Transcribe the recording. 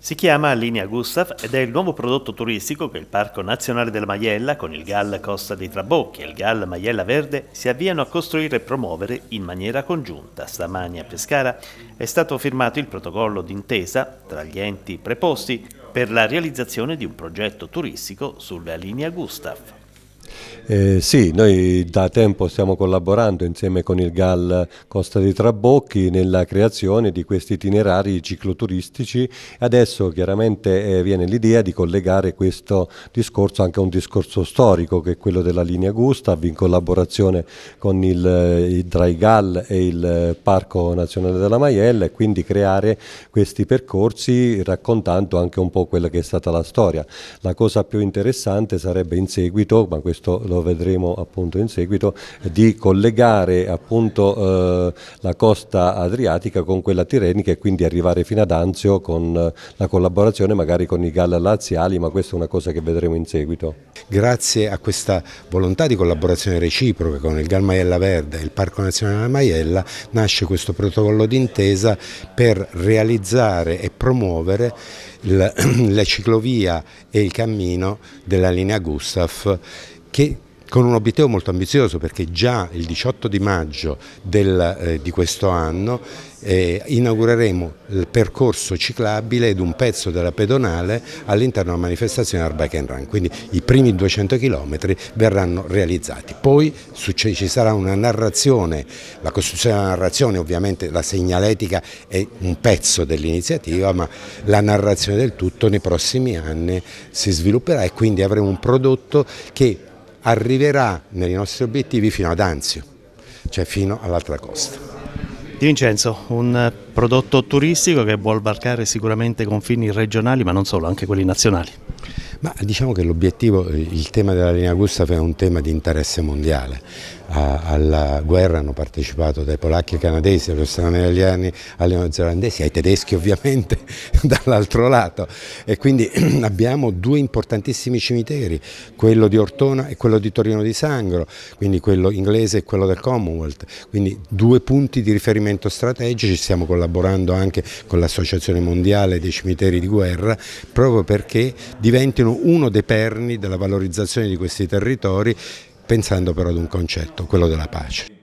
Si chiama Linea Gustav ed è il nuovo prodotto turistico che il Parco Nazionale della Maiella con il GAL Costa dei Trabocchi e il GAL Maiella Verde si avviano a costruire e promuovere in maniera congiunta. Stamani a Pescara è stato firmato il protocollo d'intesa tra gli enti preposti per la realizzazione di un progetto turistico sulla linea Gustav. Eh, sì, noi da tempo stiamo collaborando insieme con il GAL Costa dei Trabocchi nella creazione di questi itinerari cicloturistici. Adesso chiaramente eh, viene l'idea di collegare questo discorso anche a un discorso storico che è quello della linea Gustav in collaborazione con il, il Dry GAL e il Parco Nazionale della Maiella e quindi creare questi percorsi raccontando anche un po' quella che è stata la storia. La cosa più interessante sarebbe in seguito, ma questo lo vedremo appunto in seguito, di collegare appunto eh, la costa adriatica con quella tirenica e quindi arrivare fino ad Anzio con eh, la collaborazione magari con i Galla Laziali, ma questa è una cosa che vedremo in seguito. Grazie a questa volontà di collaborazione reciproca con il Gal Maiella Verde e il Parco Nazionale Maiella nasce questo protocollo d'intesa per realizzare e promuovere la ciclovia e il cammino della linea Gustaf che con un obiettivo molto ambizioso perché già il 18 di maggio del, eh, di questo anno eh, inaugureremo il percorso ciclabile ed un pezzo della pedonale all'interno della manifestazione Arbac and Run, quindi i primi 200 km verranno realizzati. Poi ci sarà una narrazione, la costruzione della narrazione ovviamente la segnaletica è un pezzo dell'iniziativa, ma la narrazione del tutto nei prossimi anni si svilupperà e quindi avremo un prodotto che arriverà nei nostri obiettivi fino ad Anzio, cioè fino all'altra costa. Di Vincenzo, un prodotto turistico che può varcare sicuramente confini regionali ma non solo, anche quelli nazionali. Ma diciamo che l'obiettivo, il tema della linea Gustav è un tema di interesse mondiale. alla guerra hanno partecipato dai polacchi ai canadesi, agli australiani, agli neozelandesi, ai tedeschi ovviamente dall'altro lato. E quindi abbiamo due importantissimi cimiteri, quello di Ortona e quello di Torino di Sangro, quindi quello inglese e quello del Commonwealth. Quindi due punti di riferimento strategici, stiamo collaborando anche con l'Associazione Mondiale dei Cimiteri di Guerra proprio perché diventino siano uno dei perni della valorizzazione di questi territori pensando però ad un concetto, quello della pace.